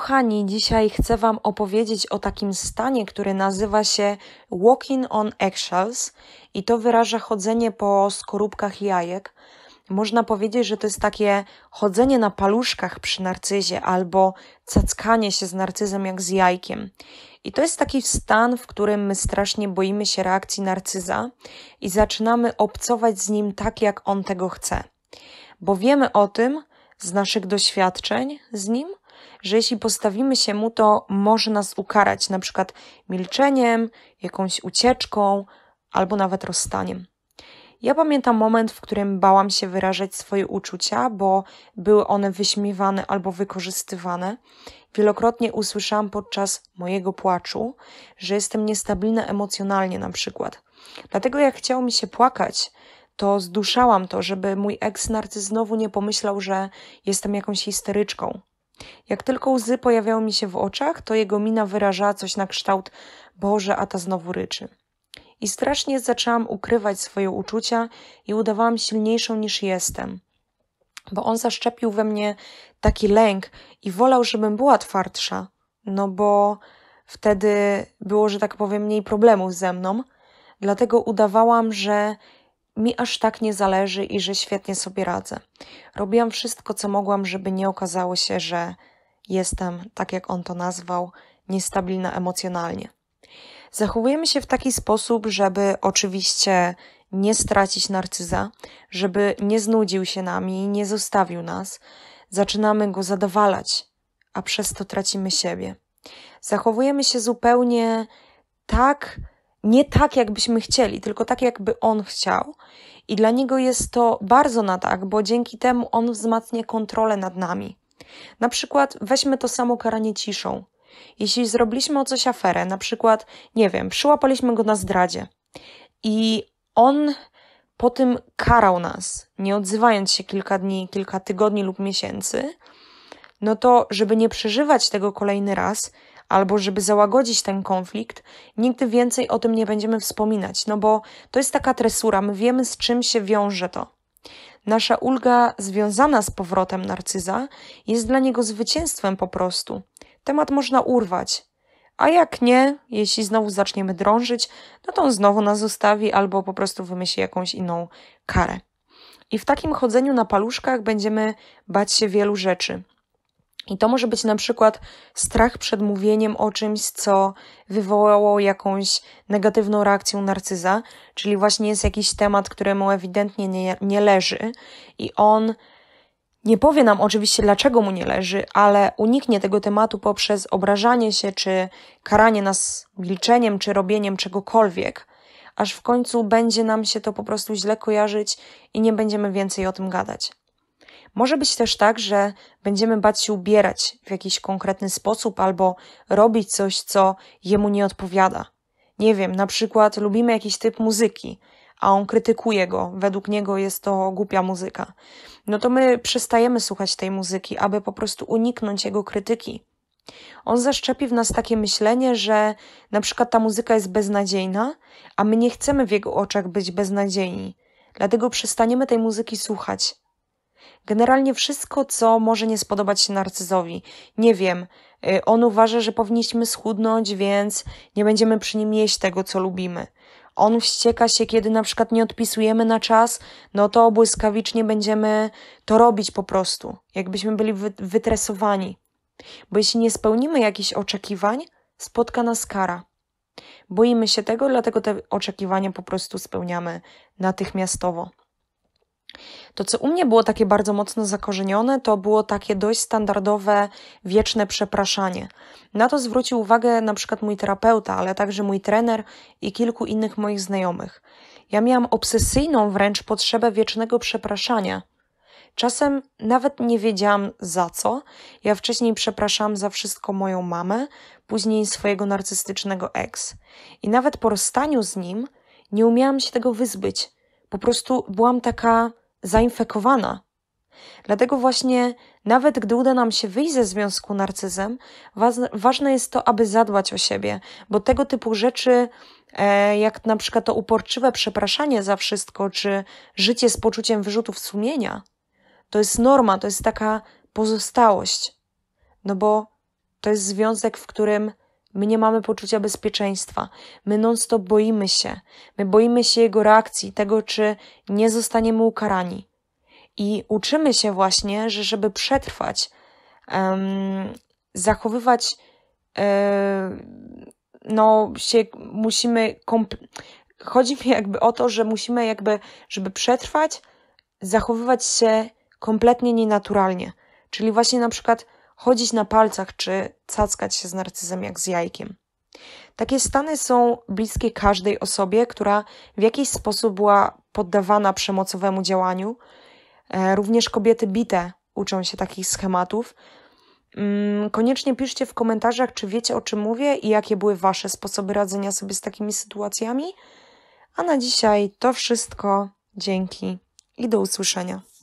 Kochani, dzisiaj chcę Wam opowiedzieć o takim stanie, który nazywa się walking on eggshells i to wyraża chodzenie po skorupkach jajek. Można powiedzieć, że to jest takie chodzenie na paluszkach przy narcyzie albo cackanie się z narcyzem jak z jajkiem. I to jest taki stan, w którym my strasznie boimy się reakcji narcyza i zaczynamy obcować z nim tak, jak on tego chce. Bo wiemy o tym z naszych doświadczeń z nim – że jeśli postawimy się mu, to może nas ukarać, na przykład milczeniem, jakąś ucieczką albo nawet rozstaniem. Ja pamiętam moment, w którym bałam się wyrażać swoje uczucia, bo były one wyśmiewane albo wykorzystywane. Wielokrotnie usłyszałam podczas mojego płaczu, że jestem niestabilna emocjonalnie na przykład. Dlatego jak chciało mi się płakać, to zduszałam to, żeby mój eks narcyz znowu nie pomyślał, że jestem jakąś histeryczką. Jak tylko łzy pojawiały mi się w oczach, to jego mina wyrażała coś na kształt Boże, a ta znowu ryczy. I strasznie zaczęłam ukrywać swoje uczucia i udawałam silniejszą niż jestem. Bo on zaszczepił we mnie taki lęk i wolał, żebym była twardsza, no bo wtedy było, że tak powiem, mniej problemów ze mną. Dlatego udawałam, że mi aż tak nie zależy i że świetnie sobie radzę. Robiłam wszystko, co mogłam, żeby nie okazało się, że jestem, tak jak on to nazwał, niestabilna emocjonalnie. Zachowujemy się w taki sposób, żeby oczywiście nie stracić narcyza, żeby nie znudził się nami, nie zostawił nas. Zaczynamy go zadowalać, a przez to tracimy siebie. Zachowujemy się zupełnie tak, nie tak, jakbyśmy chcieli, tylko tak, jakby on chciał. I dla niego jest to bardzo na tak, bo dzięki temu on wzmacnia kontrolę nad nami. Na przykład weźmy to samo karanie ciszą. Jeśli zrobiliśmy o coś aferę, na przykład, nie wiem, przyłapaliśmy go na zdradzie i on po tym karał nas, nie odzywając się kilka dni, kilka tygodni lub miesięcy, no to żeby nie przeżywać tego kolejny raz, albo żeby załagodzić ten konflikt, nigdy więcej o tym nie będziemy wspominać, no bo to jest taka tresura, my wiemy z czym się wiąże to. Nasza ulga związana z powrotem narcyza jest dla niego zwycięstwem po prostu. Temat można urwać. A jak nie, jeśli znowu zaczniemy drążyć, no to on znowu nas zostawi albo po prostu wymyśli jakąś inną karę. I w takim chodzeniu na paluszkach będziemy bać się wielu rzeczy. I to może być na przykład strach przed mówieniem o czymś, co wywołało jakąś negatywną reakcję narcyza, czyli właśnie jest jakiś temat, któremu ewidentnie nie, nie leży i on nie powie nam oczywiście, dlaczego mu nie leży, ale uniknie tego tematu poprzez obrażanie się czy karanie nas milczeniem czy robieniem czegokolwiek, aż w końcu będzie nam się to po prostu źle kojarzyć i nie będziemy więcej o tym gadać. Może być też tak, że będziemy bać się ubierać w jakiś konkretny sposób albo robić coś, co jemu nie odpowiada. Nie wiem, na przykład lubimy jakiś typ muzyki, a on krytykuje go, według niego jest to głupia muzyka. No to my przestajemy słuchać tej muzyki, aby po prostu uniknąć jego krytyki. On zaszczepi w nas takie myślenie, że na przykład ta muzyka jest beznadziejna, a my nie chcemy w jego oczach być beznadziejni. Dlatego przestaniemy tej muzyki słuchać, Generalnie wszystko, co może nie spodobać się narcyzowi. Nie wiem, y, on uważa, że powinniśmy schudnąć, więc nie będziemy przy nim jeść tego, co lubimy. On wścieka się, kiedy na przykład nie odpisujemy na czas, no to błyskawicznie będziemy to robić po prostu, jakbyśmy byli wytresowani. Bo jeśli nie spełnimy jakichś oczekiwań, spotka nas kara. Boimy się tego, dlatego te oczekiwania po prostu spełniamy natychmiastowo. To, co u mnie było takie bardzo mocno zakorzenione, to było takie dość standardowe, wieczne przepraszanie. Na to zwrócił uwagę na przykład mój terapeuta, ale także mój trener i kilku innych moich znajomych. Ja miałam obsesyjną wręcz potrzebę wiecznego przepraszania. Czasem nawet nie wiedziałam za co. Ja wcześniej przepraszam za wszystko moją mamę, później swojego narcystycznego ex. I nawet po rozstaniu z nim nie umiałam się tego wyzbyć. Po prostu byłam taka zainfekowana. Dlatego właśnie, nawet gdy uda nam się wyjść ze związku narcyzem, ważne jest to, aby zadbać o siebie, bo tego typu rzeczy, e, jak na przykład to uporczywe przepraszanie za wszystko, czy życie z poczuciem wyrzutów sumienia, to jest norma, to jest taka pozostałość. No bo to jest związek, w którym My nie mamy poczucia bezpieczeństwa. My non-stop boimy się. My boimy się jego reakcji, tego, czy nie zostaniemy ukarani. I uczymy się właśnie, że żeby przetrwać, um, zachowywać, e, no się musimy. Chodzi mi jakby o to, że musimy, jakby, żeby przetrwać, zachowywać się kompletnie nienaturalnie. Czyli właśnie na przykład chodzić na palcach czy cackać się z narcyzem jak z jajkiem. Takie stany są bliskie każdej osobie, która w jakiś sposób była poddawana przemocowemu działaniu. E, również kobiety bite uczą się takich schematów. Mm, koniecznie piszcie w komentarzach, czy wiecie o czym mówię i jakie były Wasze sposoby radzenia sobie z takimi sytuacjami. A na dzisiaj to wszystko. Dzięki i do usłyszenia.